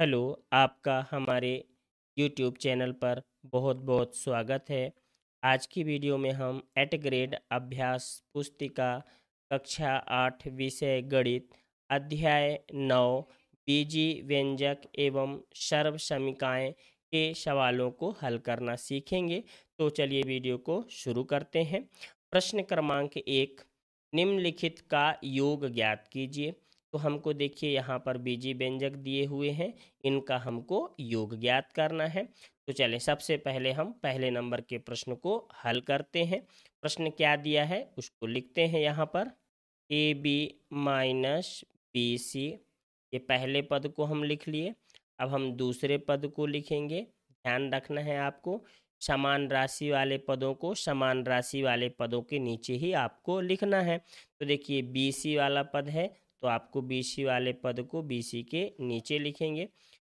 hello आपका हमारे YouTube channel पर बहुत बहुत स्वागत है आज की वीडियो में हम एट ग्रेड अभ्यास पुस्तिका कक्षा आठ विषय गणित अध्याय नौ बीजी व्यंजक एवं सर्व समीकाएँ के सवालों को हल करना सीखेंगे तो चलिए वीडियो को शुरू करते हैं प्रश्न क्रमांक एक निम्नलिखित का योग ज्ञात कीजिए तो हमको देखिए यहाँ पर बीजी व्यंजक दिए हुए हैं इनका हमको योग ज्ञात करना है तो चलें सबसे पहले हम पहले नंबर के प्रश्न को हल करते हैं प्रश्न क्या दिया है उसको लिखते हैं यहाँ पर A B minus B C ये पहले पद को हम लिख लिए अब हम दूसरे पद को लिखेंगे ध्यान रखना है आपको समान राशि वाले पदों को समान राशि वाले पदों के नीचे ही आपको लिखना है तो देखिए बी सी वाला पद है तो आपको बी वाले पद को बी के नीचे लिखेंगे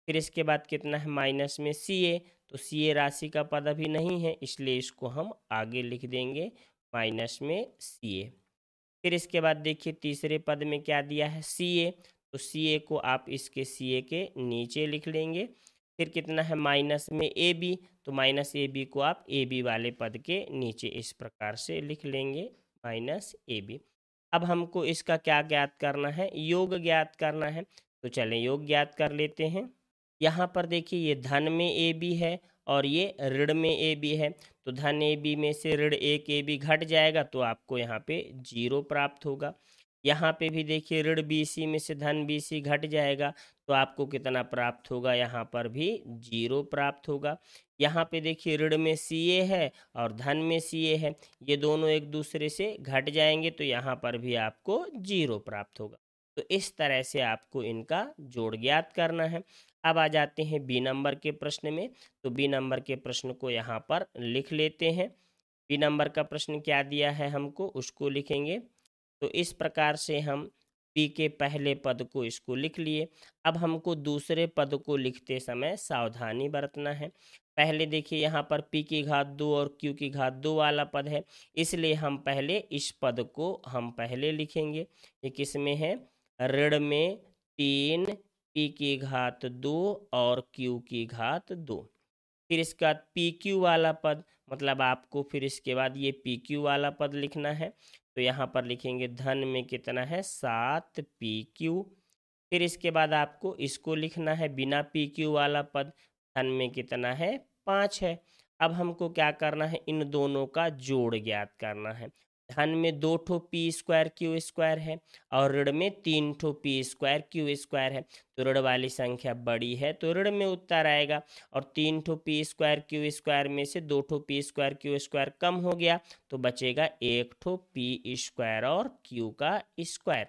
फिर इसके बाद कितना है माइनस में सी ए तो सी ए राशि का पद अभी नहीं है इसलिए इसको हम आगे लिख देंगे माइनस में सी ए फिर इसके बाद देखिए तीसरे पद में क्या दिया है सी ए तो सी ए को आप इसके सी ए के नीचे लिख लेंगे फिर कितना है माइनस में ए बी तो माइनस ए बी को आप ए बी वाले पद के नीचे इस प्रकार से लिख लेंगे माइनस ए बी अब हमको इसका क्या ज्ञात करना है योग ज्ञात करना है तो चलें योग ज्ञात कर लेते हैं यहाँ पर देखिए ये धन में ए बी है और ये ऋण में ए बी है तो धन ए बी में से ऋण एक ए बी घट जाएगा तो आपको यहाँ पे जीरो प्राप्त होगा यहाँ पे भी देखिए ऋण बी में से धन बी घट जाएगा तो आपको कितना प्राप्त होगा यहाँ पर भी जीरो प्राप्त होगा यहाँ पे देखिए ऋण में सी ए है और धन में सी ए है ये दोनों एक दूसरे से घट जाएंगे तो यहाँ पर भी आपको जीरो प्राप्त होगा तो इस तरह से आपको इनका जोड़ ज्ञात करना है अब आ जाते हैं बी नंबर के प्रश्न में तो बी नंबर के प्रश्न को यहाँ पर लिख लेते हैं बी नंबर का प्रश्न क्या दिया है हमको उसको लिखेंगे तो इस प्रकार से हम पी के पहले पद को इसको लिख लिए अब हमको दूसरे पद को लिखते समय सावधानी बरतना है पहले देखिए यहाँ पर पी की घात दो और क्यू की घात दो वाला पद है इसलिए हम पहले इस पद को हम पहले लिखेंगे ये किस में है ऋण में तीन पी की घात दो और क्यू की घात दो फिर इसके बाद पी क्यू वाला पद मतलब आपको फिर इसके बाद ये पी क्यू वाला पद लिखना है तो यहाँ पर लिखेंगे धन में कितना है सात पी क्यू फिर इसके बाद आपको इसको लिखना है बिना पी क्यू वाला पद धन में कितना है पाँच है अब हमको क्या करना है इन दोनों का जोड़ ज्ञात करना है धन में दो ठो पी स्क्वायर क्यू स्क्वायर है और ऋण में तीन ठो पी स्क्वायर क्यू स्क्वायर है तो ऋण वाली संख्या बड़ी है तो ऋण में उत्तर आएगा और तीन ठो पी स्क्वायर क्यू स्क्वायर में से दो ठो पी स्क्वायर क्यू स्क्वायर कम हो गया तो बचेगा एक ठो पी स्क्वायर और क्यू का स्क्वायर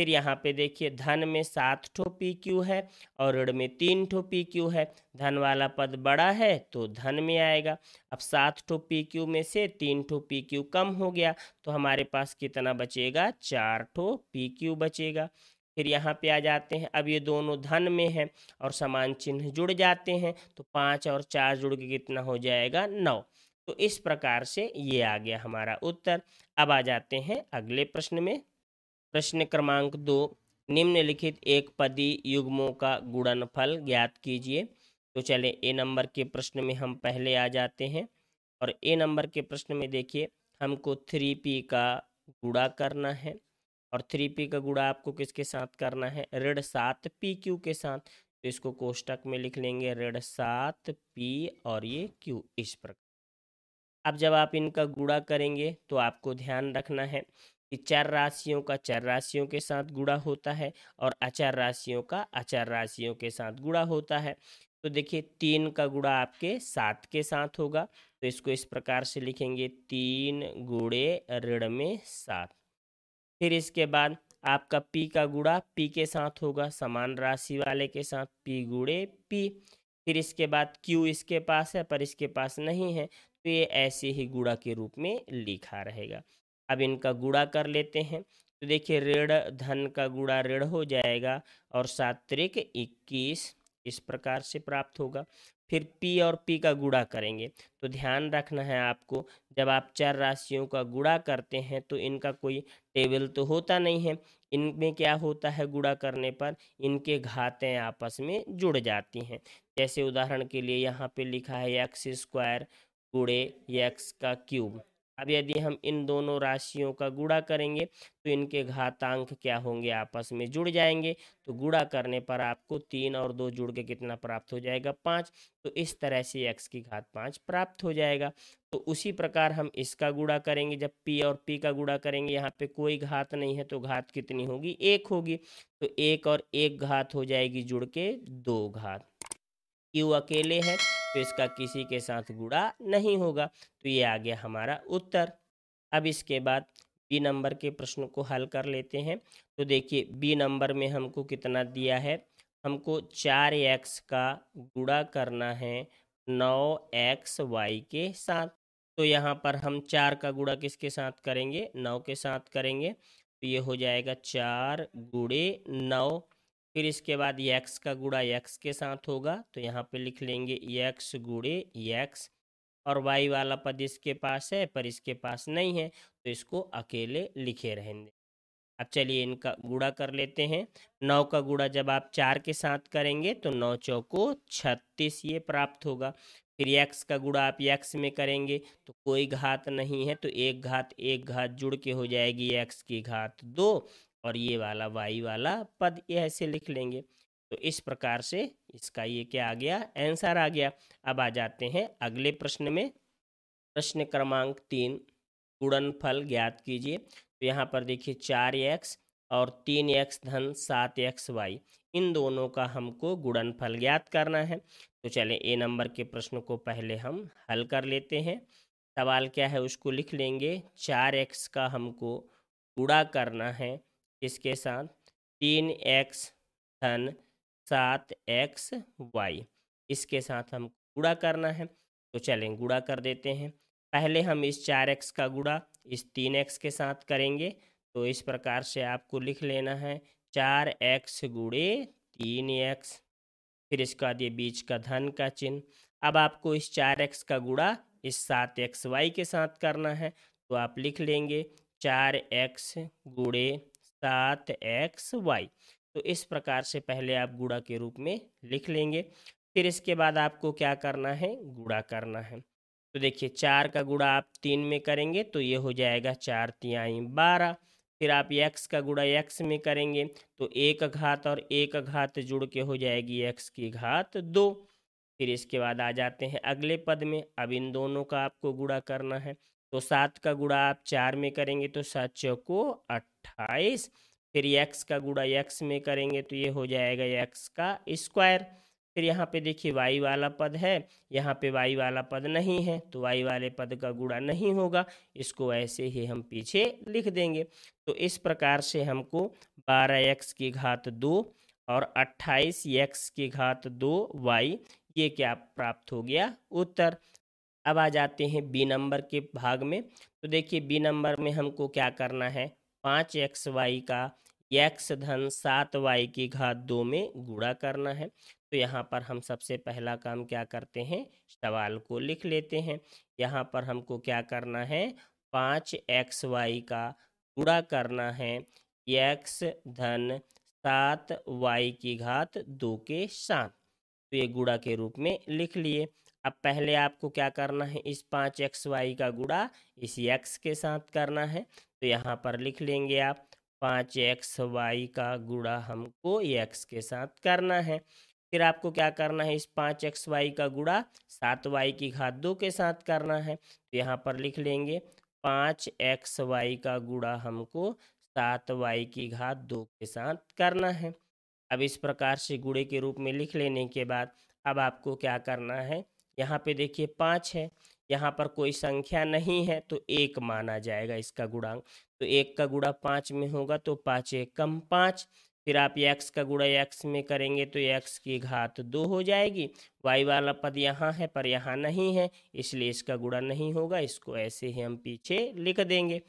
फिर यहाँ पे देखिए धन में सात ठो पी क्यू है और ऋण में तीन ठो पी क्यू है धन वाला पद बड़ा है तो धन में आएगा अब सात ठो पी क्यू में से तीन ठो पी क्यू कम हो गया तो हमारे पास कितना बचेगा चार ठो पी क्यू बचेगा फिर यहाँ पे आ जाते हैं अब ये दोनों धन में हैं और समान चिन्ह जुड़ जाते हैं तो पाँच और चार जुड़ के कितना हो जाएगा नौ तो इस प्रकार से ये आ गया हमारा उत्तर अब आ जाते हैं अगले प्रश्न में प्रश्न क्रमांक दो निम्नलिखित एक पदी युग्मों का गुणनफल ज्ञात कीजिए तो चले ए नंबर के प्रश्न में हम पहले आ जाते हैं और ए नंबर के प्रश्न में देखिए हमको थ्री पी का गुड़ा करना है और थ्री पी का गुड़ा आपको किसके साथ करना है ऋण सात पी क्यू के साथ तो इसको कोष्टक में लिख लेंगे ऋण सात पी और ये क्यू इस प्रकार अब जब आप इनका गुड़ा करेंगे तो आपको ध्यान रखना है कि चर राशियों का चर राशियों के साथ गुड़ा होता है और अचर राशियों का अचर राशियों के साथ गुड़ा होता है तो देखिए तीन का गुड़ा आपके सात के साथ होगा तो इसको इस प्रकार से लिखेंगे तीन गुड़े ऋण में सात फिर इसके बाद आपका पी का गुड़ा पी के साथ होगा समान राशि वाले के साथ पी गुड़े पी फिर इसके बाद क्यू इसके पास है पर इसके पास नहीं है तो ये ऐसे ही गुड़ा के रूप में लिखा रहेगा अब इनका गुड़ा कर लेते हैं तो देखिए ऋण धन का गुड़ा ऋण हो जाएगा और सात्विक इक्कीस इस प्रकार से प्राप्त होगा फिर पी और पी का गुड़ा करेंगे तो ध्यान रखना है आपको जब आप चार राशियों का गुड़ा करते हैं तो इनका कोई टेबल तो होता नहीं है इनमें क्या होता है गुड़ा करने पर इनके घातें आपस में जुड़ जाती हैं जैसे उदाहरण के लिए यहाँ पे लिखा है एक्स स्क्वायर गुड़े एक्स का क्यूब अब यदि हम इन दोनों राशियों का गुड़ा करेंगे तो इनके घातांक क्या होंगे आपस में जुड़ जाएंगे तो गुड़ा करने पर आपको तीन और दो जुड़ के कितना प्राप्त हो जाएगा पाँच तो इस तरह से एक्स की घात पाँच प्राप्त हो जाएगा तो उसी प्रकार हम इसका गुड़ा करेंगे जब पी और पी का गुड़ा करेंगे यहाँ पे कोई घात नहीं है तो घात कितनी होगी एक होगी तो एक और एक घात हो जाएगी जुड़ के दो घात कि वो अकेले है तो इसका किसी के साथ गुड़ा नहीं होगा तो ये आ गया हमारा उत्तर अब इसके बाद बी नंबर के प्रश्न को हल कर लेते हैं तो देखिए बी नंबर में हमको कितना दिया है हमको चार एक्स का गुड़ा करना है नौ एक्स वाई के साथ तो यहाँ पर हम चार का गुड़ा किसके साथ करेंगे नौ के साथ करेंगे तो ये हो जाएगा चार गुड़े नौ फिर इसके बाद एक्स का गुड़ा एक्स के साथ होगा तो यहाँ पे लिख लेंगे एक्स गुड़े एक्स और वाई वाला पद इसके पास है पर इसके पास नहीं है तो इसको अकेले लिखे रहेंगे अब चलिए इनका गुड़ा कर लेते हैं नौ का गुड़ा जब आप चार के साथ करेंगे तो नौ चौको छत्तीस ये प्राप्त होगा फिर एक्स का गुड़ा आप एक्स में करेंगे तो कोई घात नहीं है तो एक घात एक घात जुड़ के हो जाएगी एक्स की घात दो और ये वाला वाई वाला पद ये ऐसे लिख लेंगे तो इस प्रकार से इसका ये क्या आ गया आंसर आ गया अब आ जाते हैं अगले प्रश्न में प्रश्न क्रमांक तीन फल ज्ञात कीजिए तो यहाँ पर देखिए चार एक्स और तीन एक्स धन सात एक्स वाई इन दोनों का हमको फल ज्ञात करना है तो चले ए नंबर के प्रश्न को पहले हम हल कर लेते हैं सवाल क्या है उसको लिख लेंगे चार एक्स का हमको गुड़ा करना है इसके साथ तीन एक्स धन सात एक्स वाई इसके साथ हम गुड़ा करना है तो चलें गुड़ा कर देते हैं पहले हम इस चार एक्स का गुड़ा इस तीन एक्स के साथ करेंगे तो इस प्रकार से आपको लिख लेना है चार एक्स गुड़े तीन एक्स फिर इसके बाद ये बीच का धन का चिन्ह अब आपको इस चार एक्स का गुड़ा इस सात एक्स वाई के साथ करना है तो आप लिख लेंगे चार एक्स गुड़े सात एक्स वाई तो इस प्रकार से पहले आप गुड़ा के रूप में लिख लेंगे फिर इसके बाद आपको क्या करना है गुड़ा करना है तो देखिए चार का गुड़ा आप तीन में करेंगे तो ये हो जाएगा चार तियाई बारह फिर आप x का गुड़ा x में करेंगे तो एक घात और एक घात जुड़ के हो जाएगी x की घात दो फिर इसके बाद आ जाते हैं अगले पद में अब इन दोनों का आपको गुड़ा करना है तो सात का गुड़ा आप चार में करेंगे तो सात चौको अट्ठाईस फिर एक्स का गुड़ा एक्स में करेंगे तो ये हो जाएगा एक्स का स्क्वायर फिर यहाँ पे देखिए वाई वाला पद है यहाँ पे वाई वाला पद नहीं है तो वाई वाले पद का गुड़ा नहीं होगा इसको ऐसे ही हम पीछे लिख देंगे तो इस प्रकार से हमको बारह एक्स की घात दो और अट्ठाईस एक्स की घात दो वाई ये क्या प्राप्त हो गया उत्तर अब आ जाते हैं बी नंबर के भाग में तो देखिए बी नंबर में हमको क्या करना है पाँच एक्स वाई का एक्स धन सात वाई की घात दो में गुड़ा करना है तो यहाँ पर हम सबसे पहला काम क्या करते हैं सवाल को लिख लेते हैं यहाँ पर हमको क्या करना है पाँच एक्स वाई का गुड़ा करना है एक्स धन सात वाई की घात दो के साथ तो ये गुड़ा के रूप में लिख लिए अब पहले आपको क्या करना है इस पाँच एक्स वाई का गुड़ा इस एक्स के साथ करना है तो यहाँ पर लिख लेंगे आप पाँच एक्स वाई का गुड़ा हमको एक्स के साथ करना है फिर आपको क्या करना है इस पाँच एक्स वाई का गुड़ा सात वाई की घात दो के साथ करना है तो यहाँ पर लिख लेंगे पाँच एक्स वाई का गुड़ा हमको सात वाई की घात दो के साथ करना है अब इस प्रकार से गुड़े के रूप में लिख लेने के बाद अब आपको क्या करना है यहाँ पे देखिए पाँच है यहाँ पर कोई संख्या नहीं है तो एक माना जाएगा इसका गुणांक तो एक का गुड़ा पाँच में होगा तो पाँच एक कम पाँच फिर आप एक्स का गुड़ा एक्स में करेंगे तो एक्स की घात दो हो जाएगी वाई वाला पद यहाँ है पर यहाँ नहीं है इसलिए इसका गुड़ा नहीं होगा इसको ऐसे ही हम पीछे लिख देंगे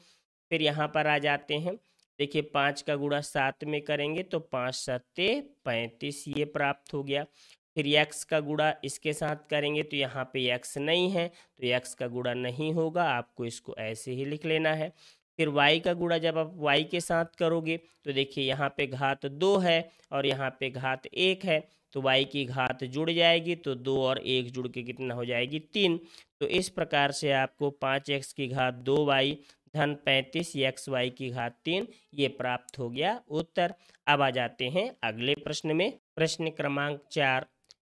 फिर यहाँ पर आ जाते हैं देखिए पाँच का गुड़ा सात में करेंगे तो पाँच सत्ते पैंतीस ये प्राप्त हो गया फिर एक्स का गुड़ा इसके साथ करेंगे तो यहाँ पे एक्स नहीं है तो एक्स का गुड़ा नहीं होगा आपको इसको ऐसे ही लिख लेना है फिर y का गुड़ा जब आप y के साथ करोगे तो देखिए यहाँ पे घात दो है और यहाँ पे घात एक है तो y की घात जुड़ जाएगी तो दो और एक जुड़ के कितना हो जाएगी तीन तो इस प्रकार से आपको पाँच एक्स की घात दो वाई धन पैंतीस एक्स वाई की घात तीन ये प्राप्त हो गया उत्तर अब आ जाते हैं अगले प्रश्न में प्रश्न क्रमांक चार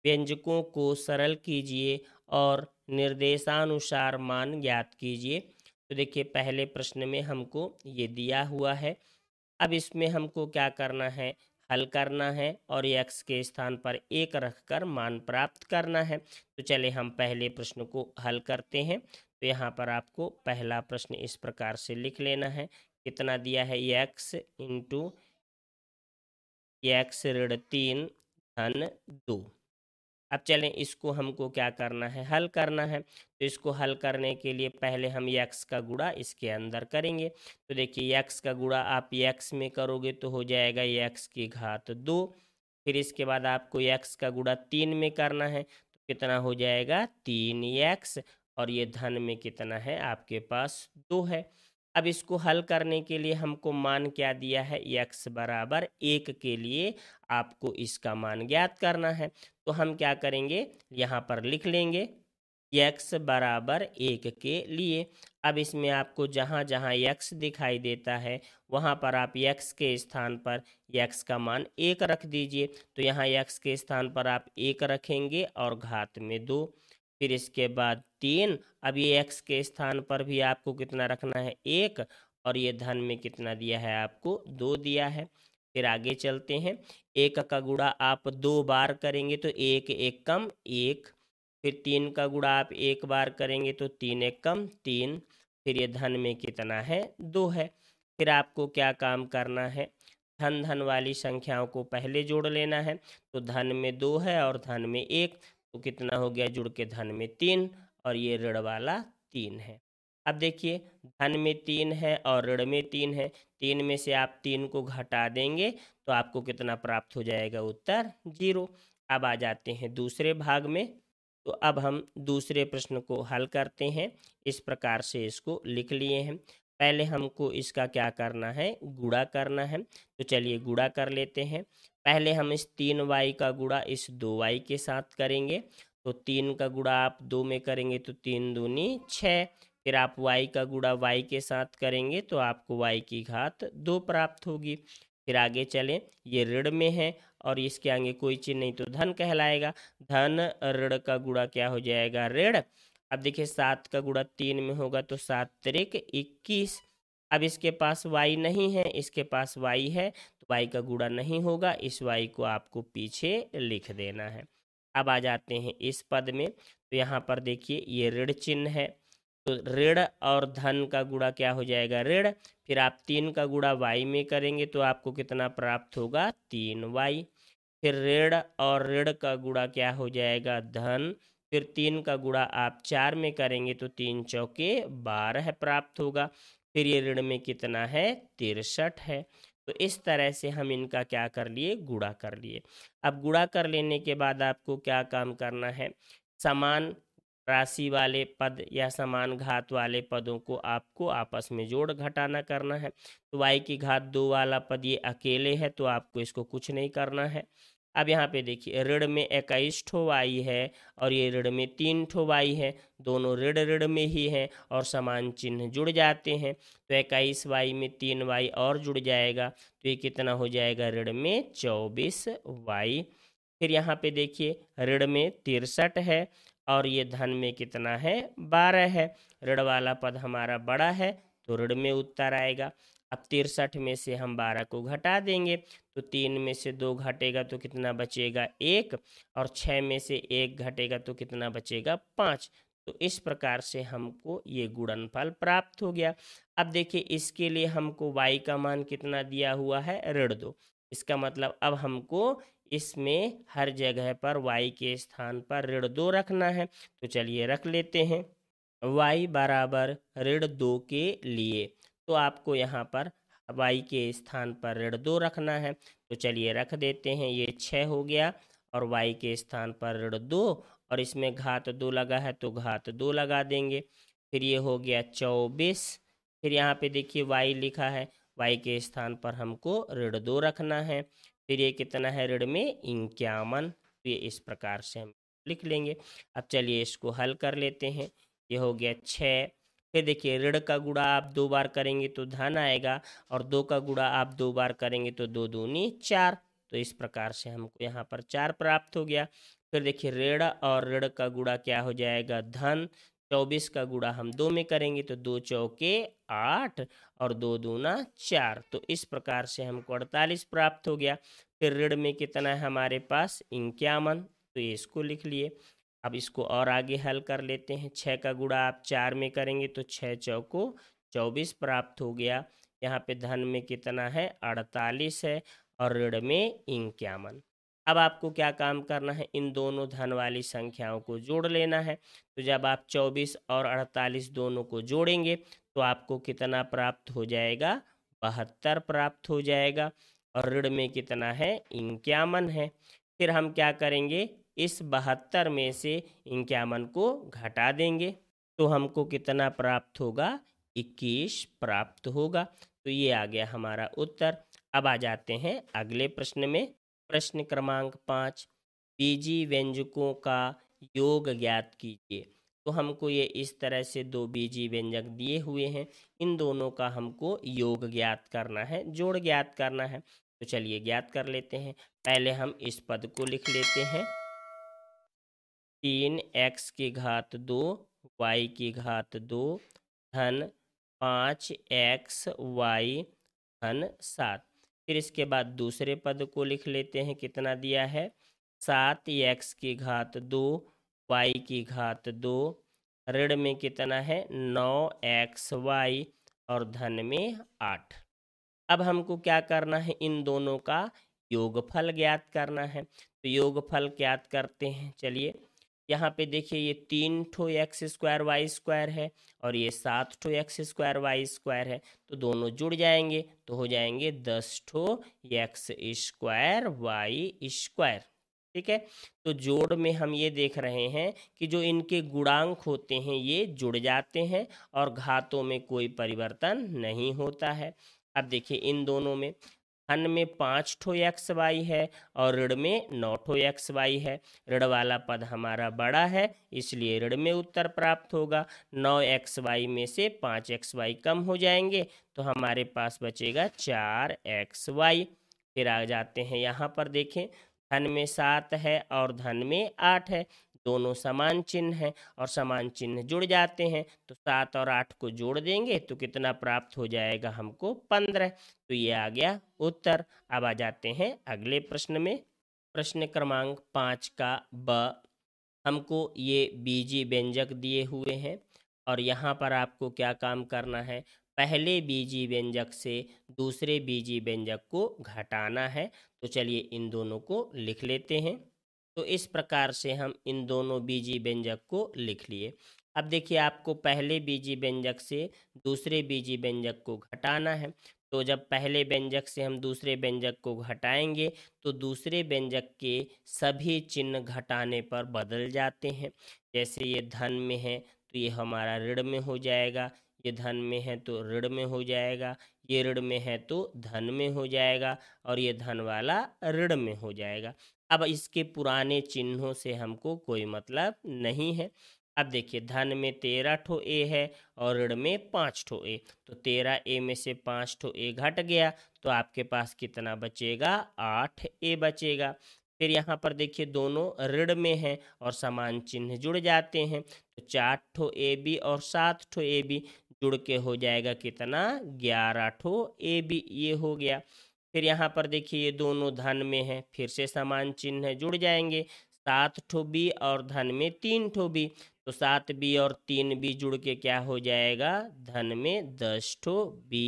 व्यंजकों को सरल कीजिए और निर्देशानुसार मान ज्ञात कीजिए तो देखिए पहले प्रश्न में हमको ये दिया हुआ है अब इसमें हमको क्या करना है हल करना है और एक्स के स्थान पर एक रखकर मान प्राप्त करना है तो चले हम पहले प्रश्न को हल करते हैं तो यहाँ पर आपको पहला प्रश्न इस प्रकार से लिख लेना है कितना दिया है एक्स इंटू एक्स ऋण तीन धन दो अब चलें इसको हमको क्या करना है हल करना है तो इसको हल करने के लिए पहले हम यक्स का गुड़ा इसके अंदर करेंगे तो देखिए यक्स का गुड़ा आप यक्स में करोगे तो हो जाएगा यक्स की घात दो फिर इसके बाद आपको यक्स का गुड़ा तीन में करना है तो कितना हो जाएगा तीन यक्स और ये धन में कितना है आपके पास दो है अब इसको हल करने के लिए हमको मान क्या दिया है एक्स बराबर एक के लिए आपको इसका मान ज्ञात करना है तो हम क्या करेंगे यहाँ पर लिख लेंगे एक्स बराबर एक के लिए अब इसमें आपको जहाँ जहाँ एक्स दिखाई देता है वहाँ पर आप एक्स के स्थान पर एक्स का मान एक रख दीजिए तो यहाँ एक्स के स्थान पर आप एक रखेंगे और घात में दो फिर इसके बाद तीन अब ये एक्स के स्थान पर भी आपको कितना रखना है एक और ये धन में कितना दिया है आपको दो दिया है फिर आगे चलते हैं एक का गुड़ा आप दो बार करेंगे तो एक एक कम एक फिर तीन का गुड़ा आप एक बार करेंगे तो तीन एक कम तीन फिर ये धन में कितना है दो है फिर आपको क्या काम करना है धन धन वाली संख्याओं को पहले जोड़ लेना है तो धन में दो है और धन में एक तो कितना हो गया जुड़ के धन में तीन और ये ऋण वाला तीन है अब देखिए धन में तीन है और ऋण में तीन है तीन में से आप तीन को घटा देंगे तो आपको कितना प्राप्त हो जाएगा उत्तर जीरो अब आ जाते हैं दूसरे भाग में तो अब हम दूसरे प्रश्न को हल करते हैं इस प्रकार से इसको लिख लिए हैं पहले हमको इसका क्या करना है गुड़ा करना है तो चलिए गुड़ा कर लेते हैं पहले हम इस तीन वाई का गुड़ा इस दो वाई के साथ करेंगे तो तीन का गुड़ा आप दो में करेंगे तो तीन दूनी छः फिर आप वाई का गुड़ा वाई के साथ करेंगे तो आपको वाई की घात दो प्राप्त होगी फिर आगे चलें ये ऋण में है और इसके आगे कोई चीज़ नहीं तो धन कहलाएगा धन ऋण का गुड़ा क्या हो जाएगा ऋण अब देखिए सात का गुड़ा तीन में होगा तो सात त्रिक इक्कीस अब इसके पास वाई नहीं है इसके पास वाई है तो वाई का गुड़ा नहीं होगा इस वाई को आपको पीछे लिख देना है अब आ जाते हैं इस पद में तो यहाँ पर देखिए ये ऋण चिन्ह है तो ऋण और धन का गुड़ा क्या हो जाएगा ऋण फिर आप तीन का गुड़ा वाई में करेंगे तो आपको कितना प्राप्त होगा तीन वाई फिर ऋण और ऋण का गुड़ा क्या हो जाएगा धन फिर तीन का गुड़ा आप चार में करेंगे तो तीन चौके बारह प्राप्त होगा फिर ये ऋण में कितना है तिरसठ है तो इस तरह से हम इनका क्या कर लिए गुड़ा कर लिए अब गुड़ा कर लेने के बाद आपको क्या काम करना है समान राशि वाले पद या समान घात वाले पदों को आपको आपस में जोड़ घटाना करना है तो y की घात दो वाला पद ये अकेले है तो आपको इसको कुछ नहीं करना है अब यहाँ पे देखिए ऋण में इक्कीस ठो वाई है और ये ऋण में तीन ठो वाई है दोनों ऋण ऋण में ही हैं और समान चिन्ह जुड़ जाते हैं तो इक्कीस वाई में तीन वाई और जुड़ जाएगा तो ये कितना हो जाएगा ऋण में चौबीस वाई फिर यहाँ पे देखिए ऋण में तिरसठ है और ये धन में कितना है बारह है ऋण वाला पद हमारा बड़ा है तो ऋण में उत्तर आएगा अब तिरसठ में से हम बारह को घटा देंगे तो तीन में से दो घटेगा तो कितना बचेगा एक और छः में से एक घटेगा तो कितना बचेगा पाँच तो इस प्रकार से हमको ये गुणनफल प्राप्त हो गया अब देखिए इसके लिए हमको y का मान कितना दिया हुआ है ऋण दो इसका मतलब अब हमको इसमें हर जगह पर y के स्थान पर ऋण दो रखना है तो चलिए रख लेते हैं y बराबर ऋण दो के लिए तो आपको यहाँ पर हवाई के स्थान पर ऋण दो रखना है तो चलिए रख देते हैं ये छः हो गया और वाई के स्थान पर ऋण दो और इसमें घात दो लगा है तो घात दो लगा देंगे फिर ये हो गया चौबीस फिर यहाँ पे देखिए वाई लिखा है वाई के स्थान पर हमको ऋण दो रखना है फिर ये कितना है ऋण में इक्यावन तो ये इस प्रकार से हम लिख लेंगे अब चलिए इसको हल कर लेते हैं ये हो गया छः फिर देखिए ऋण का गुड़ा आप दो बार करेंगे तो धन आएगा और दो का गुड़ा आप दो बार करेंगे तो दो दूनी चार तो इस प्रकार से हमको यहाँ पर चार प्राप्त हो गया फिर देखिए ऋण और ऋण का गुड़ा क्या हो जाएगा धन चौबीस का गुड़ा हम दो में करेंगे तो दो चौके आठ और दो दूना चार तो इस प्रकार से हमको अड़तालीस प्राप्त हो गया फिर ऋण में कितना है हमारे पास इक्यावन तो इसको लिख लिए अब इसको और आगे हल कर लेते हैं छः का गुड़ा आप चार में करेंगे तो छः चौको चौबीस प्राप्त हो गया यहाँ पे धन में कितना है अड़तालीस है और ऋण में इक्यावन अब आपको क्या काम करना है इन दोनों धन वाली संख्याओं को जोड़ लेना है तो जब आप चौबीस और अड़तालीस दोनों को जोड़ेंगे तो आपको कितना प्राप्त हो जाएगा बहत्तर प्राप्त हो जाएगा और ऋण में कितना है इक्यावन है फिर हम क्या करेंगे इस बहत्तर में से इक्यावन को घटा देंगे तो हमको कितना प्राप्त होगा इक्कीस प्राप्त होगा तो ये आ गया हमारा उत्तर अब आ जाते हैं अगले प्रश्न में प्रश्न क्रमांक पाँच बीजी व्यंजकों का योग ज्ञात कीजिए तो हमको ये इस तरह से दो बीजी व्यंजक दिए हुए हैं इन दोनों का हमको योग ज्ञात करना है जोड़ ज्ञात करना है तो चलिए ज्ञात कर लेते हैं पहले हम इस पद को लिख लेते हैं तीन एक्स की घात दो वाई की घात दो धन पाँच एक्स वाई धन सात फिर इसके बाद दूसरे पद को लिख लेते हैं कितना दिया है सात एक्स की घात दो वाई की घात दो ऋण में कितना है नौ एक्स वाई और धन में आठ अब हमको क्या करना है इन दोनों का योगफल ज्ञात करना है तो योगफल ज्ञात करते हैं चलिए यहाँ पे देखिए ये तीन ठो एक्स स्क्वायर वाई स्क्वायर है और ये सात ठो एक्स स्क्वायर वाई स्क्वायर है तो दोनों जुड़ जाएंगे तो हो जाएंगे दस ठो एक्स स्क्वायर वाई स्क्वायर ठीक है तो जोड़ में हम ये देख रहे हैं कि जो इनके गुणांक होते हैं ये जुड़ जाते हैं और घातों में कोई परिवर्तन नहीं होता है अब देखिए इन दोनों में हन में पाँच ठो एक्स वाई है और ऋण में नौ ठो एक्स वाई है ऋण वाला पद हमारा बड़ा है इसलिए ऋण में उत्तर प्राप्त होगा नौ एक्स वाई में से पाँच एक्स वाई कम हो जाएंगे तो हमारे पास बचेगा चार एक्स वाई फिर आ जाते हैं यहाँ पर देखें धन में सात है और धन में आठ है दोनों समान चिन्ह हैं और समान चिन्ह जुड़ जाते हैं तो सात और आठ को जोड़ देंगे तो कितना प्राप्त हो जाएगा हमको पंद्रह तो ये आ गया उत्तर अब आ जाते हैं अगले प्रश्न में प्रश्न क्रमांक पाँच का ब हमको ये बीजी व्यंजक दिए हुए हैं और यहाँ पर आपको क्या काम करना है पहले बीजी व्यंजक से दूसरे बीजी व्यंजक को घटाना है तो चलिए इन दोनों को लिख लेते हैं तो इस प्रकार से हम इन दोनों बीजी व्यंजक को लिख लिए अब देखिए आपको पहले बीजी व्यंजक से दूसरे बीजी व्यंजक को घटाना है तो जब पहले व्यंजक से हम दूसरे व्यंजक को घटाएंगे तो दूसरे व्यंजक के सभी चिन्ह घटाने पर बदल जाते हैं जैसे ये धन में है तो ये हमारा ऋण में हो जाएगा ये धन में है तो ऋण में हो जाएगा ये ऋण में है तो धन में हो जाएगा और ये धन वाला ऋण में हो जाएगा अब इसके पुराने चिन्हों से हमको कोई मतलब नहीं है अब देखिए धन में तेरह ठो ए है और ऋण में पाँच ठो ए तो तेरह ए में से पाँच ठो ए घट गया तो आपके पास कितना बचेगा आठ ए बचेगा फिर यहाँ पर देखिए दोनों ऋण में हैं और समान चिन्ह जुड़ जाते हैं तो चार ठो ए बी और सात ठो ए बी जुड़ के हो जाएगा कितना ग्यारह ठो ए बी ये हो गया फिर यहाँ पर देखिए ये दोनों धन में है फिर से समान चिन्ह जुड़ जाएंगे सात ठो बी और धन में तीन ठो बी तो सात बी और तीन बी जुड़ के क्या हो जाएगा धन में दस ठो बी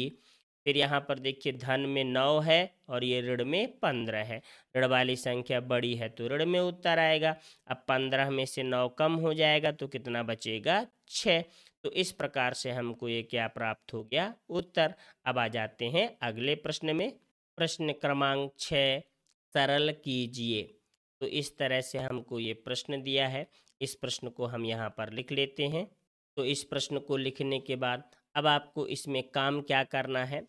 फिर यहाँ पर देखिए धन में नौ है और ये ऋण में पंद्रह है ऋण वाली संख्या बड़ी है तो ऋण में उत्तर आएगा अब पंद्रह में से नौ कम हो जाएगा तो कितना बचेगा छः तो इस प्रकार से हमको ये क्या प्राप्त हो गया उत्तर अब आ जाते हैं अगले प्रश्न में प्रश्न क्रमांक छः सरल कीजिए तो इस तरह से हमको ये प्रश्न दिया है इस प्रश्न को हम यहाँ पर लिख लेते हैं तो इस प्रश्न को लिखने के बाद अब आपको इसमें काम क्या करना है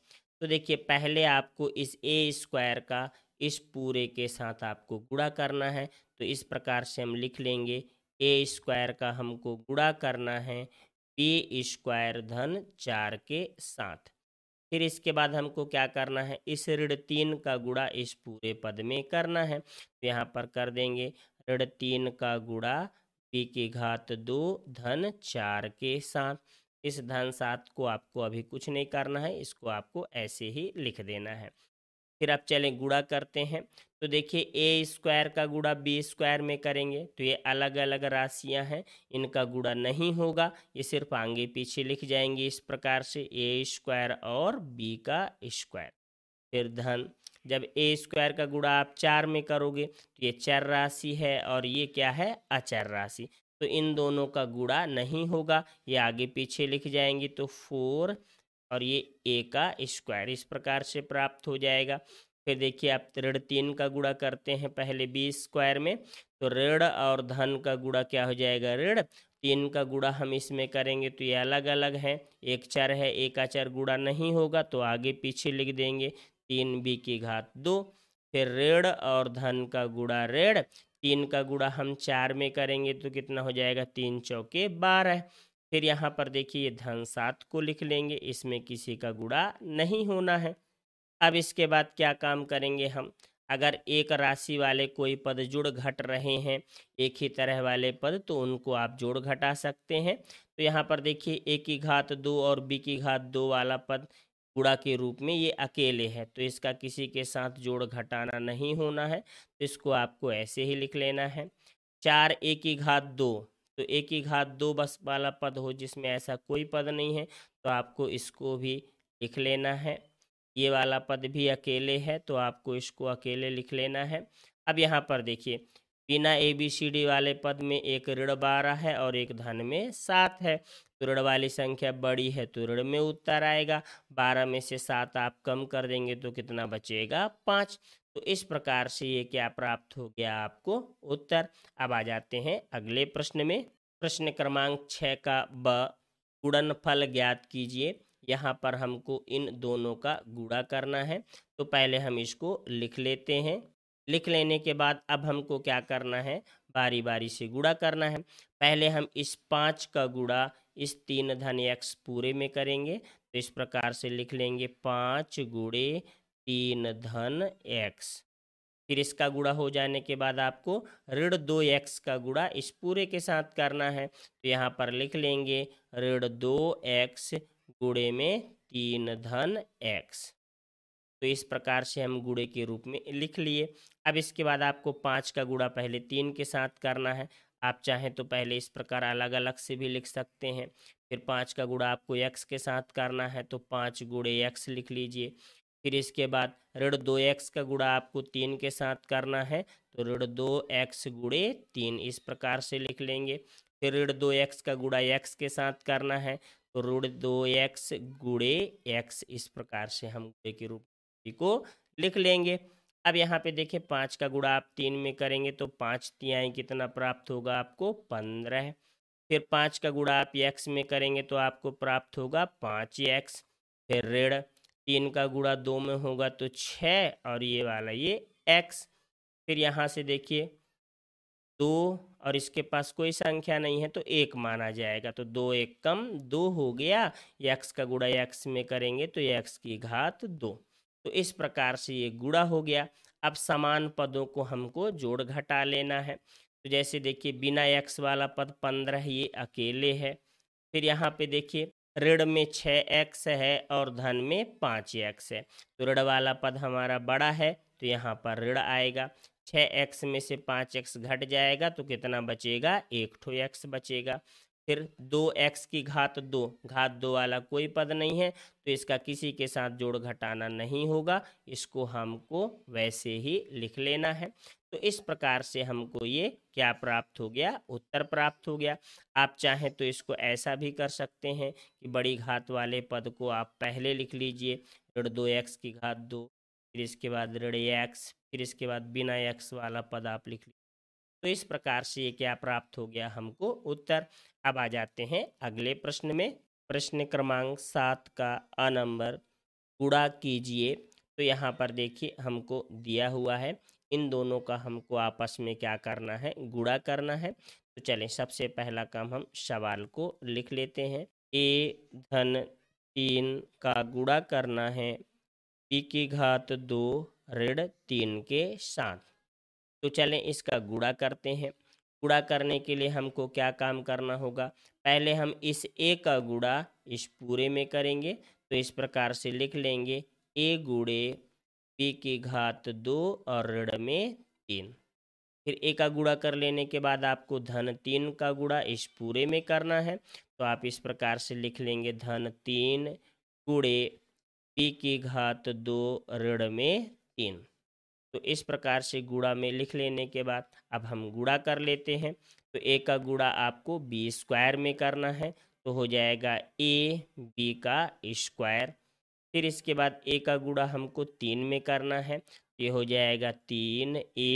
तो देखिए पहले आपको इस ए स्क्वायर का इस पूरे के साथ आपको गुड़ा करना है तो इस प्रकार से हम लिख लेंगे ए स्क्वायर का हमको गुड़ा करना है बी स्क्वायर धन चार के साथ फिर इसके बाद हमको क्या करना है इस ऋण तीन का गुड़ा इस पूरे पद में करना है तो यहाँ पर कर देंगे ऋण तीन का गुड़ा बी की घात दो धन चार के साथ इस धन सात को आपको अभी कुछ नहीं करना है इसको आपको ऐसे ही लिख देना है फिर आप चलें गुड़ा करते हैं तो देखिए ए स्क्वायर का गुड़ा बी स्क्वायर में करेंगे तो ये अलग अलग राशियां हैं इनका गुड़ा नहीं होगा ये सिर्फ आगे पीछे लिख जाएंगे इस प्रकार से ए स्क्वायर और बी का स्क्वायर फिर धन जब ए स्क्वायर का गुड़ा आप चार में करोगे तो ये चर राशि है और ये क्या है अचर राशि तो इन दोनों का गुड़ा नहीं होगा ये आगे पीछे लिख जाएंगे तो फोर और ये ए का स्क्वायर इस प्रकार से प्राप्त हो जाएगा फिर देखिए आप ऋण तीन का गुणा करते हैं पहले बीस स्क्वायर में तो ऋण और धन का गुणा क्या हो जाएगा ऋण तीन का गुणा हम इसमें करेंगे तो ये अलग अलग है एक चार है एक आचार गुणा नहीं होगा तो आगे पीछे लिख देंगे तीन बी की घात दो फिर ऋण और धन का गुणा ऋण तीन का गुणा हम चार में करेंगे तो कितना हो जाएगा तीन चौके बारह फिर यहाँ पर देखिए धन सात को लिख लेंगे इसमें किसी का गुणा नहीं होना है अब इसके बाद क्या काम करेंगे हम अगर एक राशि वाले कोई पद जुड़ घट रहे हैं एक ही तरह वाले पद तो उनको आप जोड़ घटा सकते हैं तो यहाँ पर देखिए ए की घात दो और बी की घात दो वाला पद गुड़ा के रूप में ये अकेले है तो इसका किसी के साथ जोड़ घटाना नहीं होना है तो इसको आपको ऐसे ही लिख लेना है चार ए की घात दो तो ए की घात दो बस वाला पद हो जिसमें ऐसा कोई पद नहीं है तो आपको इसको भी लिख लेना है ये वाला पद भी अकेले है तो आपको इसको अकेले लिख लेना है अब यहाँ पर देखिए बिना ए बी सी डी वाले पद में एक ऋण बारह है और एक धन में सात है तो ऋण वाली संख्या बड़ी है तो ऋण में उत्तर आएगा बारह में से सात आप कम कर देंगे तो कितना बचेगा पाँच तो इस प्रकार से ये क्या प्राप्त हो गया आपको उत्तर अब आ जाते हैं अगले प्रश्न में प्रश्न क्रमांक छः का ब गुणनफल ज्ञात कीजिए यहाँ पर हमको इन दोनों का गुड़ा करना है तो पहले हम इसको लिख लेते हैं लिख लेने के बाद अब हमको क्या करना है बारी बारी से गुड़ा करना है पहले हम इस पाँच का गुड़ा इस तीन धन एक्स पूरे में करेंगे तो इस प्रकार से लिख लेंगे पाँच गुड़े तीन धन एक्स फिर इसका गुड़ा हो जाने के बाद आपको ऋण दो एक्स का गुड़ा इस पूरे के साथ करना है तो यहाँ पर लिख लेंगे ऋण दो एक्स गुड़े में तीन धन एक्स तो इस प्रकार से हम गुड़े के रूप में लिख लिए अब इसके बाद आपको पाँच का गुड़ा पहले तीन के साथ करना है आप चाहें तो पहले इस प्रकार अलग अलग से भी लिख सकते हैं फिर पाँच का गुड़ा आपको एक्स के साथ करना है तो पाँच गुड़े एक्स लिख लीजिए फिर इसके बाद ऋण दो एक्स का गुड़ा आपको तीन के साथ करना है तो ऋण दो एक्स गुड़े तीन इस प्रकार से लिख लेंगे फिर ऋण दो एक्स का गुड़ा एक्स के साथ करना है तो रूट दो एक्स गुड़े एक्स इस प्रकार से हम गुड़े के रूप को लिख लेंगे अब यहाँ पे देखिए पाँच का गुड़ा आप तीन में करेंगे तो पाँच तिहाई कितना प्राप्त होगा आपको पंद्रह फिर पाँच का गुड़ा आप एक्स में करेंगे तो आपको प्राप्त होगा पाँच एक्स फिर ऋण तीन का गुड़ा दो में होगा तो छः और ये वाला ये एक्स फिर यहाँ से देखिए दो और इसके पास कोई संख्या नहीं है तो एक माना जाएगा तो दो एक कम दो हो गया यक्स का गुड़ा यक्स में करेंगे तो यक्स की घात दो तो इस प्रकार से ये गुड़ा हो गया अब समान पदों को हमको जोड़ घटा लेना है तो जैसे देखिए बिना एक्स वाला पद पंद्रह ये अकेले है फिर यहाँ पे देखिए ऋण में छः एक्स है और धन में पाँच एक्स है तो ऋण वाला पद हमारा बड़ा है तो यहाँ पर ऋण आएगा छः एक्स में से पाँच एक्स घट जाएगा तो कितना बचेगा एक ठो एक्स बचेगा फिर दो एक्स की घात दो घात दो वाला कोई पद नहीं है तो इसका किसी के साथ जोड़ घटाना नहीं होगा इसको हमको वैसे ही लिख लेना है तो इस प्रकार से हमको ये क्या प्राप्त हो गया उत्तर प्राप्त हो गया आप चाहें तो इसको ऐसा भी कर सकते हैं कि बड़ी घात वाले पद को आप पहले लिख लीजिए ऋण दो एक्स की घात दो फिर इसके बाद ऋण एक्स फिर इसके बाद बिना एक्स वाला पद आप लिख लीजिए तो इस प्रकार से ये क्या प्राप्त हो गया हमको उत्तर अब आ जाते हैं अगले प्रश्न में प्रश्न क्रमांक सात का अ नंबर गुड़ा कीजिए तो यहाँ पर देखिए हमको दिया हुआ है इन दोनों का हमको आपस में क्या करना है गुड़ा करना है तो चलें सबसे पहला काम हम सवाल को लिख लेते हैं ए धन तीन का गुड़ा करना है बी की घात दो ऋण तीन के साथ तो चलें इसका गुड़ा करते हैं गुड़ा करने के लिए हमको क्या काम करना होगा पहले हम इस ए का गुड़ा इस पूरे में करेंगे तो इस प्रकार से लिख लेंगे ए गुड़े बी की घात दो और ऋण में तीन फिर ए का गुड़ा कर लेने के बाद आपको धन तीन का गुड़ा इस पूरे में करना है तो आप इस प्रकार से लिख लेंगे धन तीन गुड़े पी की घात दो ऋण में तीन तो इस प्रकार से गुड़ा में लिख लेने के बाद अब हम गुड़ा कर लेते हैं तो ए का गुड़ा आपको बी स्क्वायर में करना है तो हो जाएगा ए बी का स्क्वायर फिर इसके बाद ए का गुड़ा हमको तीन में करना है ये हो जाएगा तीन ए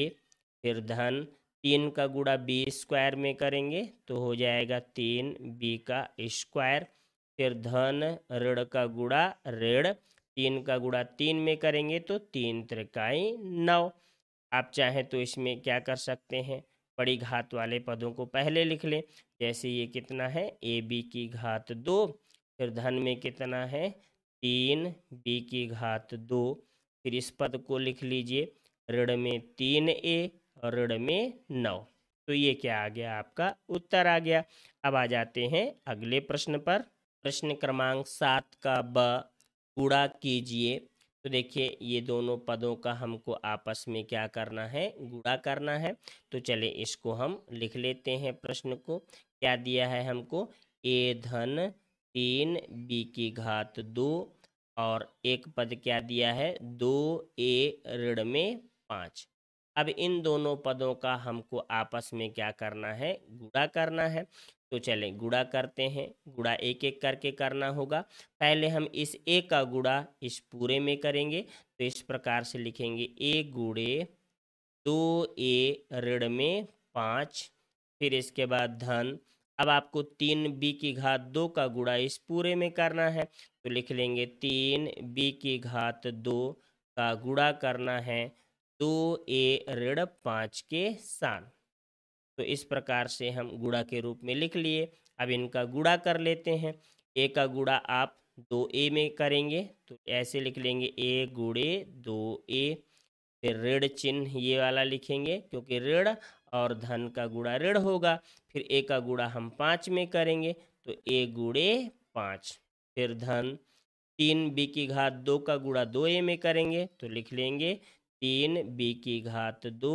फिर धन तीन का गुड़ा बी स्क्वायर में करेंगे तो हो जाएगा तीन बी का स्क्वायर फिर धन ऋण का गुड़ा ऋण तीन का गुड़ा तीन में करेंगे तो तीन त्रिकाई नौ आप चाहें तो इसमें क्या कर सकते हैं बड़ी घात वाले पदों को पहले लिख लें जैसे ये कितना है ए बी की घात दो फिर धन में कितना है तीन बी की घात दो फिर इस पद को लिख लीजिए ऋण में तीन ए और ऋण में नौ तो ये क्या आ गया आपका उत्तर आ गया अब आ जाते हैं अगले प्रश्न पर प्रश्न क्रमांक सात का ब गुड़ा कीजिए तो देखिए ये दोनों पदों का हमको आपस में क्या करना है गुड़ा करना है तो चले इसको हम लिख लेते हैं प्रश्न को क्या दिया है हमको ए धन तीन बी की घात दो और एक पद क्या दिया है दो ए ऋण में पाँच अब इन दोनों पदों का हमको आपस में क्या करना है गुड़ा करना है तो चलें गुड़ा करते हैं गुड़ा एक एक करके करना होगा पहले हम इस ए का गुड़ा इस पूरे में करेंगे तो इस प्रकार से लिखेंगे ए गुड़े दो ए ऋण में पाँच फिर इसके बाद धन अब आपको तीन बी की घात दो का गुड़ा इस पूरे में करना है तो लिख लेंगे तीन बी की घात दो का गुड़ा करना है दो ए ऋण पाँच के साथ तो इस प्रकार से हम गुड़ा के रूप में लिख लिए अब इनका गुड़ा कर लेते हैं ए का गुड़ा आप दो ए में करेंगे तो ऐसे लिख लेंगे ए गुड़े दो ए फिर ऋण चिन्ह ये वाला लिखेंगे क्योंकि ऋण और धन का गुड़ा ऋण होगा फिर ए का गुड़ा हम पाँच में करेंगे तो ए गुड़े पाँच फिर धन तीन बी की घात दो का गुड़ा दो ए में करेंगे तो लिख लेंगे तीन बी की घात दो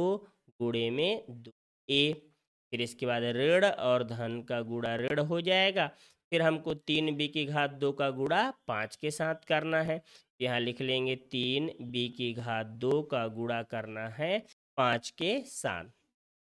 गुड़े में दो ए फिर इसके बाद ऋण और धन का गुड़ा ऋण हो जाएगा फिर हमको तीन बी की घात दो का गुड़ा पाँच के साथ करना है यहाँ लिख लेंगे तीन बी की घात दो का गुड़ा करना है पाँच के साथ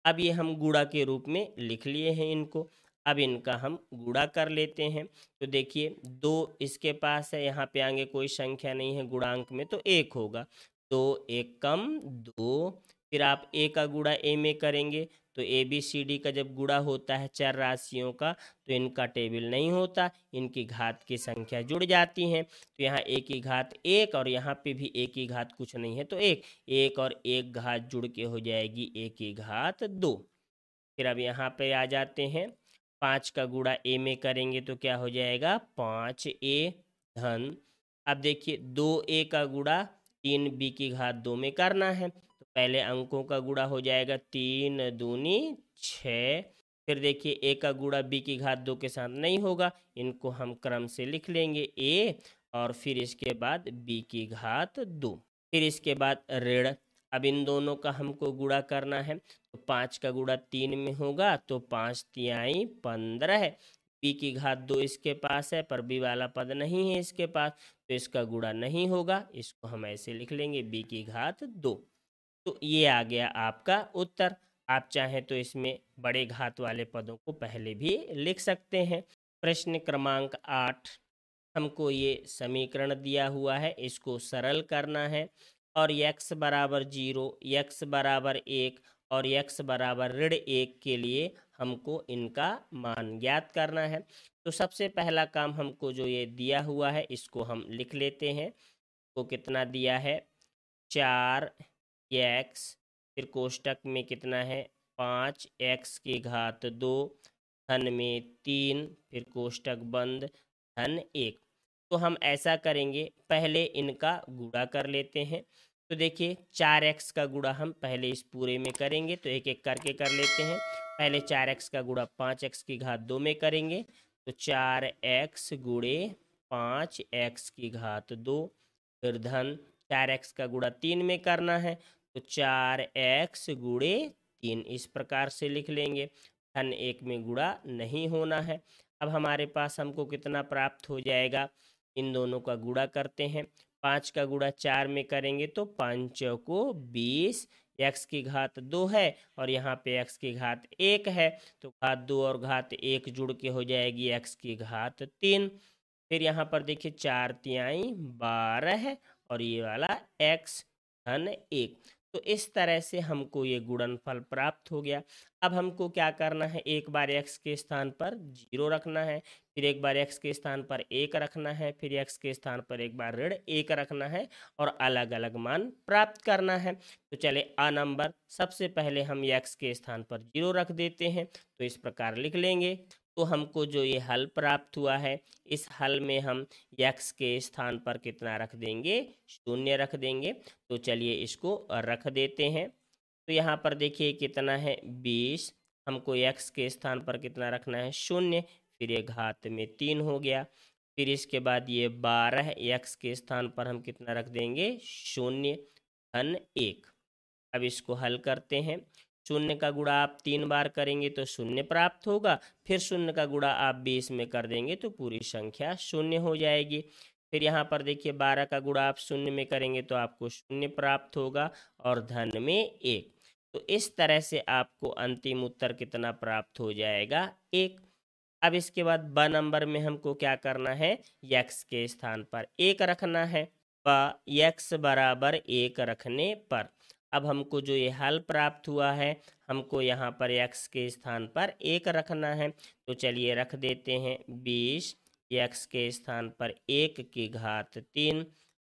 अब ये हम गुड़ा के रूप में लिख लिए हैं इनको अब इनका हम गुड़ा कर लेते हैं तो देखिए दो इसके पास है यहाँ पे आगे कोई संख्या नहीं है गुणांक में तो एक होगा दो एक कम दो फिर आप ए का गुड़ा ए में करेंगे तो ए बी सी डी का जब गुड़ा होता है चार राशियों का तो इनका टेबल नहीं होता इनकी घात की संख्या जुड़ जाती है तो यहाँ ए की घात एक और यहाँ पे भी ए की घात कुछ नहीं है तो एक एक और एक घात जुड़ के हो जाएगी ए की घात दो फिर अब यहाँ पे आ जाते हैं पाँच का गुड़ा ए में करेंगे तो क्या हो जाएगा पाँच ए धन अब देखिए दो ए का गुड़ा तीन बी की घात दो में करना है पहले अंकों का गुड़ा हो जाएगा तीन दूनी छः फिर देखिए ए का गुड़ा बी की घात दो के साथ नहीं होगा इनको हम क्रम से लिख लेंगे ए और फिर इसके बाद बी की घात दो फिर इसके बाद ऋण अब इन दोनों का हमको गुड़ा करना है तो पाँच का गुड़ा तीन में होगा तो पाँच तिहाई पंद्रह है बी की घात दो इसके पास है पर बी वाला पद नहीं है इसके पास तो इसका गुड़ा नहीं होगा इसको हम ऐसे लिख लेंगे बी की घात दो तो ये आ गया आपका उत्तर आप चाहें तो इसमें बड़े घात वाले पदों को पहले भी लिख सकते हैं प्रश्न क्रमांक आठ हमको ये समीकरण दिया हुआ है इसको सरल करना है और यक्स बराबर जीरो यक्स बराबर एक और यक्स बराबर ऋण एक के लिए हमको इनका मान ज्ञात करना है तो सबसे पहला काम हमको जो ये दिया हुआ है इसको हम लिख लेते हैं वो तो कितना दिया है चार एक्स फिर कोष्टक में कितना है पाँच एक्स के घात दो धन में तीन फिर कोष्टक बंद धन एक तो हम ऐसा करेंगे पहले इनका गुड़ा कर लेते हैं तो देखिए चार एक्स का गुड़ा हम पहले इस पूरे में करेंगे तो एक एक करके कर लेते हैं पहले चार एक्स का गुड़ा पाँच एक्स की घात दो में करेंगे तो चार एक्स गुड़े पाँच एक्स की घात दो फिर धन चार एक्स का गुड़ा तीन में करना है तो चार एक्स गुड़े तीन इस प्रकार से लिख लेंगे धन एक में गुड़ा नहीं होना है अब हमारे पास हमको कितना प्राप्त हो जाएगा इन दोनों का गुड़ा करते हैं पाँच का गुड़ा चार में करेंगे तो पाँच को बीस एक्स की घात दो है और यहाँ पे एक्स की घात एक है तो घात दो और घात एक जुड़ के हो जाएगी एक्स की घात तीन फिर यहाँ पर देखिए चार तिहाई बारह और ये वाला एक्स धन एक तो इस तरह से हमको ये गुणनफल प्राप्त हो गया अब हमको क्या करना है एक बार एक्स के स्थान पर जीरो रखना है फिर एक बार एक्स के स्थान पर एक रखना है फिर एक्स के स्थान पर एक बार ऋण एक रखना है और अलग अलग मान प्राप्त करना है तो चले आ नंबर सबसे पहले हम एक्स के स्थान पर जीरो रख देते हैं तो इस प्रकार लिख लेंगे तो हमको जो ये हल प्राप्त हुआ है इस हल में हम यक्स के स्थान पर कितना रख देंगे शून्य रख देंगे तो चलिए इसको रख देते हैं तो यहाँ पर देखिए कितना है बीस हमको यक्स के स्थान पर कितना रखना है शून्य फिर ये घात में तीन हो गया फिर इसके बाद ये बारह यक्स के स्थान पर हम कितना रख देंगे शून्य धन एक अब इसको हल करते हैं शून्य का गुणा आप तीन बार करेंगे तो शून्य प्राप्त होगा फिर शून्य का गुणा आप बीस में कर देंगे तो पूरी संख्या शून्य हो जाएगी फिर यहाँ पर देखिए बारह का गुणा आप शून्य में करेंगे तो आपको शून्य प्राप्त होगा और धन में एक तो इस तरह से आपको अंतिम उत्तर कितना प्राप्त हो जाएगा एक अब इसके बाद ब नंबर में हमको क्या करना है यक्स के स्थान पर एक रखना है ब यक्स बराबर एक रखने पर अब हमको जो ये हल प्राप्त हुआ है हमको यहाँ पर एक्स के स्थान पर एक रखना है तो चलिए रख देते हैं बीस एक्स के स्थान पर एक की घात तीन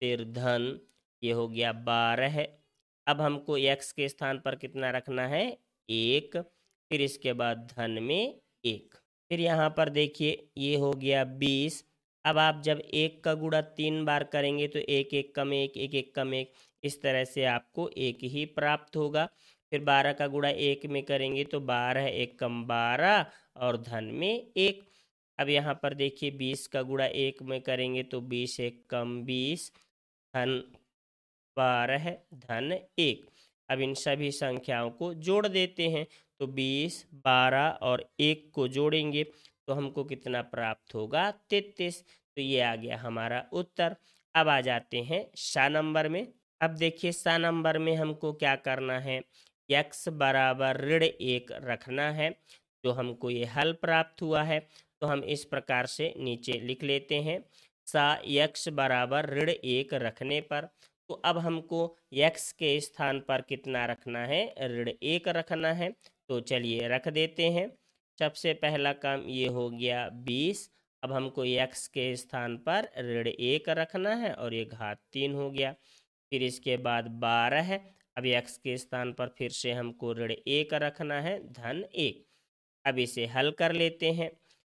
फिर धन ये हो गया बारह अब हमको एक्स के स्थान पर कितना रखना है एक फिर इसके बाद धन में एक फिर यहाँ पर देखिए ये हो गया बीस अब आप जब एक का गुड़ा तीन बार करेंगे तो एक एक कम एक एक एक कम एक इस तरह से आपको एक ही प्राप्त होगा फिर बारह का गुड़ा एक में करेंगे तो बारह एक कम बारह और धन में एक अब यहाँ पर देखिए बीस का गुड़ा एक में करेंगे तो बीस एक कम बीस धन बारह धन एक अब इन सभी संख्याओं को जोड़ देते हैं तो बीस बारह और एक को जोड़ेंगे तो हमको कितना प्राप्त होगा तैतीस तो ये आ गया हमारा उत्तर अब आ जाते हैं सा नंबर में अब देखिए सा नंबर में हमको क्या करना है एक्स बराबर ऋण एक रखना है जो हमको ये हल प्राप्त हुआ है तो हम इस प्रकार से नीचे लिख लेते हैं सा यक्ष बराबर ऋण एक रखने पर तो अब हमको यक्ष के स्थान पर कितना रखना है ऋण एक रखना है तो चलिए रख देते हैं सबसे पहला काम ये हो गया बीस अब हमको x के स्थान पर ऋण एक रखना है और ये घात तीन हो गया फिर इसके बाद बारह है अब x के स्थान पर फिर से हमको ऋण एक रखना है धन एक अब इसे हल कर लेते हैं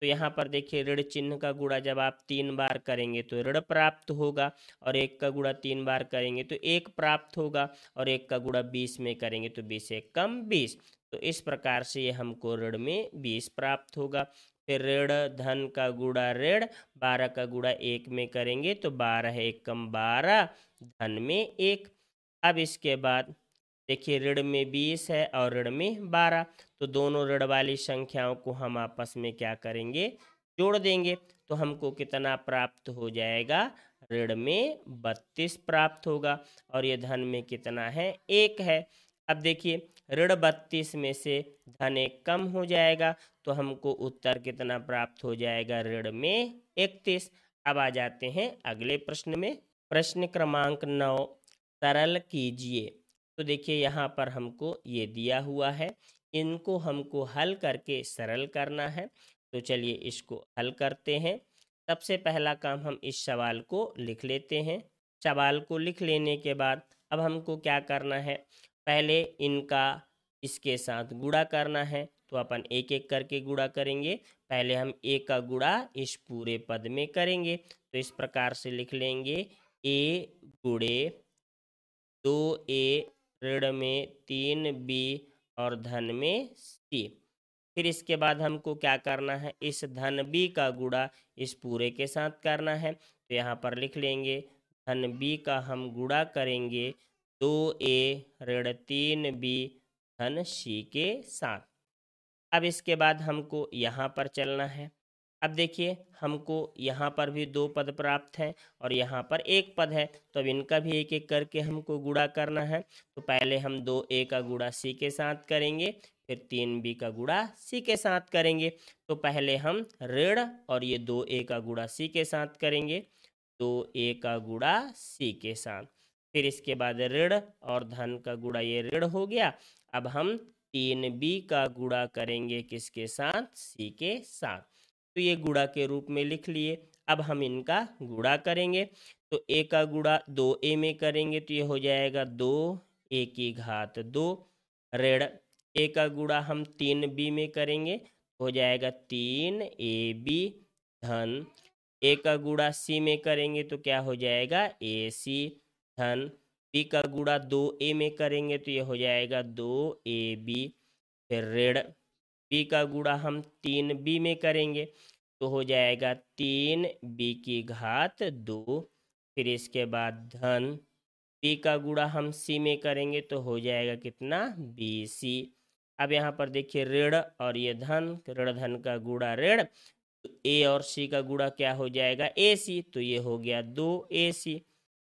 तो यहाँ पर देखिए ऋण चिन्ह का गुड़ा जब आप तीन बार करेंगे तो ऋण प्राप्त होगा और एक का गुड़ा तीन बार करेंगे तो एक प्राप्त होगा और एक का गुड़ा बीस में करेंगे तो बीस एक कम बीस तो इस प्रकार से ये हमको ऋण में बीस प्राप्त होगा फिर ऋण धन का गुड़ा ऋण बारह का गुड़ा एक में करेंगे तो बारह एक कम बारह धन में एक अब इसके बाद देखिए ऋण में बीस है और ऋण में बारह तो दोनों ऋण वाली संख्याओं को हम आपस में क्या करेंगे जोड़ देंगे तो हमको कितना प्राप्त हो जाएगा ऋण में बत्तीस प्राप्त होगा और ये धन में कितना है एक है अब देखिए ऋण बत्तीस में से धन एक कम हो जाएगा तो हमको उत्तर कितना प्राप्त हो जाएगा ऋण में इकतीस अब आ जाते हैं अगले प्रश्न में प्रश्न क्रमांक नौ सरल कीजिए तो देखिए यहाँ पर हमको ये दिया हुआ है इनको हमको हल करके सरल करना है तो चलिए इसको हल करते हैं सबसे पहला काम हम इस सवाल को लिख लेते हैं सवाल को लिख लेने के बाद अब हमको क्या करना है पहले इनका इसके साथ गुड़ा करना है तो अपन एक एक करके गुड़ा करेंगे पहले हम ए का गुड़ा इस पूरे पद में करेंगे तो इस प्रकार से लिख लेंगे ए गुड़े दो ए ऋण में तीन बी और धन में सी फिर इसके बाद हमको क्या करना है इस धन बी का गुड़ा इस पूरे के साथ करना है तो यहाँ पर लिख लेंगे धन बी का हम गुड़ा करेंगे दो ए ऋण तीन बी धन सी के साथ अब इसके बाद हमको यहाँ पर चलना है अब देखिए हमको यहाँ पर भी दो पद प्राप्त हैं और यहाँ पर एक पद है तो अब इनका भी एक एक करके हमको गुड़ा करना है तो पहले हम दो ए का गुड़ा सी के साथ करेंगे फिर तीन बी का गुड़ा सी के साथ करेंगे तो पहले हम ऋण और ये दो ए का गुड़ा सी के साथ करेंगे दो ए का गुड़ा सी के साथ फिर इसके बाद ऋण और धन का गुड़ा ये ऋण हो गया अब हम तीन बी का गुड़ा करेंगे किसके साथ सी के साथ तो ये गुड़ा के रूप में लिख लिए अब हम इनका गुड़ा करेंगे तो ए का गुड़ा दो ए में करेंगे तो ये हो जाएगा दो ए की घात दो ऋण ए का गुड़ा हम तीन बी में करेंगे हो जाएगा तीन ए बी धन ए का गुड़ा सी में करेंगे तो क्या हो जाएगा ए सी धन बी का गुड़ा दो ए में करेंगे तो ये हो जाएगा दो ए बी फिर ऋण बी का गुड़ा हम तीन बी में करेंगे तो हो जाएगा तीन बी की घात दो फिर इसके बाद धन बी का गुड़ा हम सी में करेंगे तो हो जाएगा कितना बी सी अब यहाँ पर देखिए ऋण और ये धन ऋण धन का गुड़ा ऋण तो ए और सी का गुड़ा क्या हो जाएगा ए सी तो ये हो गया दो ए सी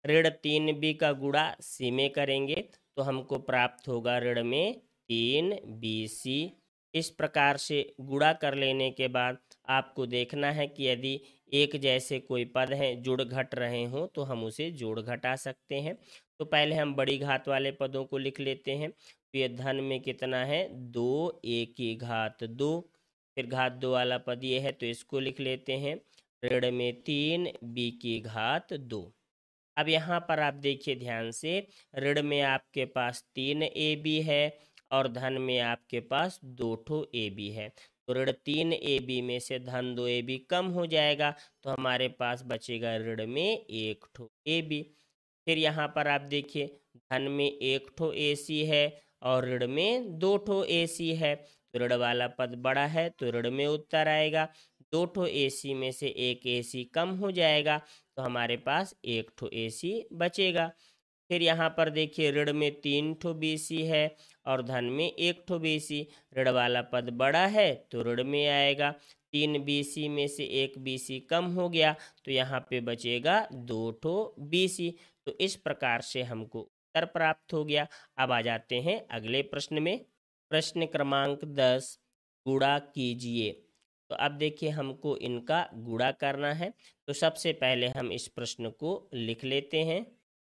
ऋण तीन बी का गुड़ा सी में करेंगे तो हमको प्राप्त होगा ऋण में तीन बी सी इस प्रकार से गुड़ा कर लेने के बाद आपको देखना है कि यदि एक जैसे कोई पद हैं जुड़ घट रहे हों तो हम उसे जोड़ घटा सकते हैं तो पहले हम बड़ी घात वाले पदों को लिख लेते हैं तो ये धन में कितना है दो एक की घात दो फिर घात दो वाला पद ये है तो इसको लिख लेते हैं ऋण में तीन बी की घात दो अब यहाँ पर आप देखिए ध्यान से ऋण में आपके पास तीन ए बी है और धन में आपके पास दो ठो ए बी है तो ऋण तीन ए बी में से धन दो ए बी कम हो जाएगा तो हमारे पास बचेगा ऋण में एक ठो ए बी फिर यहाँ पर आप देखिए धन में एक ठो ए सी है और ऋण में दो ठो ए सी है तो ऋण वाला पद बड़ा है तो ऋण में उत्तर आएगा दो ठो ए सी में से एक ए सी कम हो जाएगा तो हमारे पास एक ठो ए सी बचेगा फिर यहाँ पर देखिए ऋण में तीन ठो बीसी है और धन में एक ठो बीसी ऋण वाला पद बड़ा है तो ऋण में आएगा तीन बीसी में से एक बीसी कम हो गया तो यहाँ पे बचेगा दो ठो बीसी तो इस प्रकार से हमको उत्तर प्राप्त हो गया अब आ जाते हैं अगले प्रश्न में प्रश्न क्रमांक दस गुड़ा कीजिए तो अब देखिए हमको इनका गुड़ा करना है तो सबसे पहले हम इस प्रश्न को लिख लेते हैं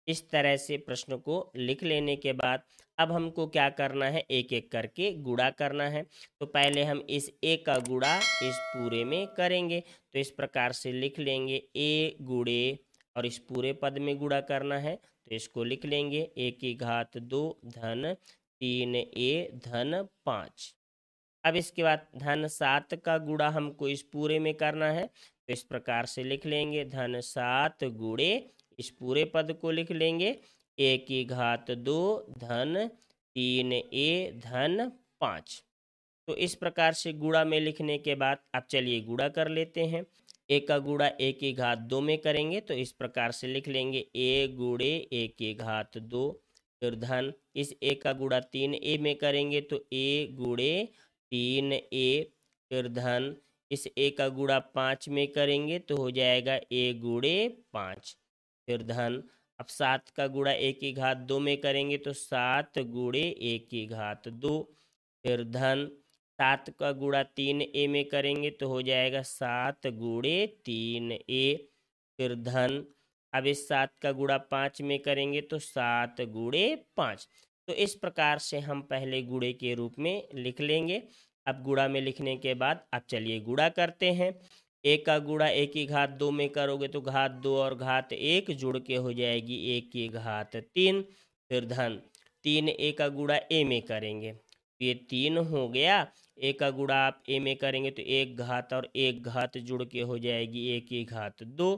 इस तरह से प्रश्न को लिख लेने के बाद अब हमको क्या करना है एक एक करके गुड़ा करना है तो पहले हम इस ए का गुड़ा इस पूरे में करेंगे तो इस प्रकार से लिख लेंगे ए गुड़े और इस पूरे पद में गुड़ा करना है तो इसको लिख लेंगे ए की घात दो धन तीन ए धन पाँच अब इसके बाद धन सात का गुड़ा हमको इस पूरे में करना है तो इस प्रकार से लिख लेंगे धन सात गुड़े इस पूरे पद को लिख लेंगे ए की घात दो धन तीन ए धन पाँच तो इस प्रकार से गुड़ा में लिखने के बाद आप चलिए गुड़ा कर लेते हैं ए का गुड़ा ए की घात दो में करेंगे तो इस प्रकार से लिख लेंगे ए गुड़े ए की घात दो फिर धन इस ए का गुड़ा तीन ए में करेंगे तो ए गुड़े तीन ए फिर धन इस ए का गुड़ा पाँच में करेंगे तो हो जाएगा ए गुड़े पाँच फिर धन अब सात का गुड़ा एक ही घात दो में करेंगे तो सात गुड़े एक ही घात दो फिर धन सात का गुड़ा तीन ए में करेंगे तो हो जाएगा सात गुड़े तीन ए फिर धन अब इस सात का गुड़ा पाँच में करेंगे तो सात गुड़े पाँच तो इस प्रकार से हम पहले गुड़े के रूप में लिख लेंगे अब गुड़ा में लिखने के बाद अब चलिए गुड़ा करते हैं एक का गुड़ा एक ही घात दो में करोगे तो घात दो और घात एक जुड़ के हो जाएगी एक की घात तीन फिर धन तीन ए का गुड़ा ए में करेंगे तो ये तीन हो गया ए का गुड़ा आप ए में करेंगे तो एक घात और एक घात जुड़ के हो जाएगी एक की घात दो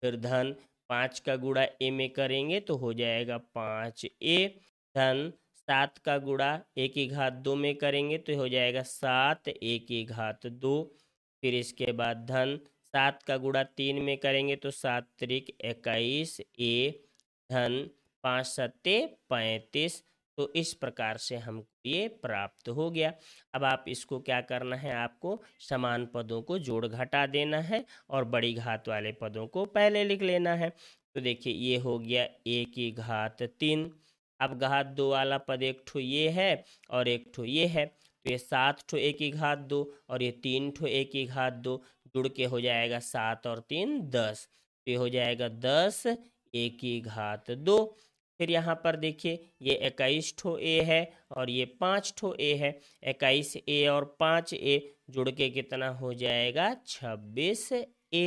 फिर धन पाँच का गुड़ा ए में करेंगे तो हो जाएगा पाँच ए धन सात का गुड़ा एक ही घात दो में करेंगे तो हो जाएगा सात एक ही घात दो फिर इसके बाद धन सात का गुड़ा तीन में करेंगे तो सात त्रिक इक्कीस ए धन पाँच सत्य पैंतीस तो इस प्रकार से हमको ये प्राप्त हो गया अब आप इसको क्या करना है आपको समान पदों को जोड़ घटा देना है और बड़ी घात वाले पदों को पहले लिख लेना है तो देखिए ये हो गया ए की घात तीन अब घात दो वाला पद एक ठो ये है और एक ठो ये है तो ये सात ठो एक ही घात दो और ये तीन ठो एक ही घात दो जुड़ के हो जाएगा सात और तीन दस तो ये हो जाएगा दस एक ही घात दो फिर यहाँ पर देखिए ये इक्कीस ठो ए है और ये पाँच ठो ए है इक्कीस ए और पाँच ए जुड़ के कितना हो जाएगा छब्बीस ए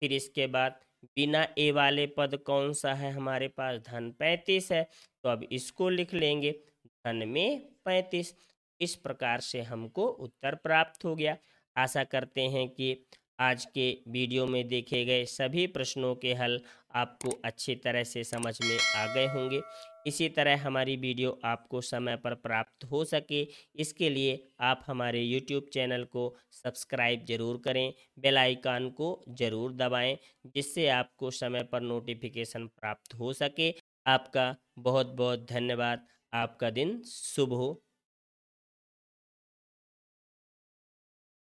फिर इसके बाद बिना ए वाले पद कौन सा है हमारे पास धन पैंतीस है तो अब इसको लिख लेंगे धन में पैंतीस इस प्रकार से हमको उत्तर प्राप्त हो गया आशा करते हैं कि आज के वीडियो में देखे गए सभी प्रश्नों के हल आपको अच्छी तरह से समझ में आ गए होंगे इसी तरह हमारी वीडियो आपको समय पर प्राप्त हो सके इसके लिए आप हमारे यूट्यूब चैनल को सब्सक्राइब जरूर करें बेल आइकन को जरूर दबाएं जिससे आपको समय पर नोटिफिकेशन प्राप्त हो सके आपका बहुत बहुत धन्यवाद आपका दिन शुभ हो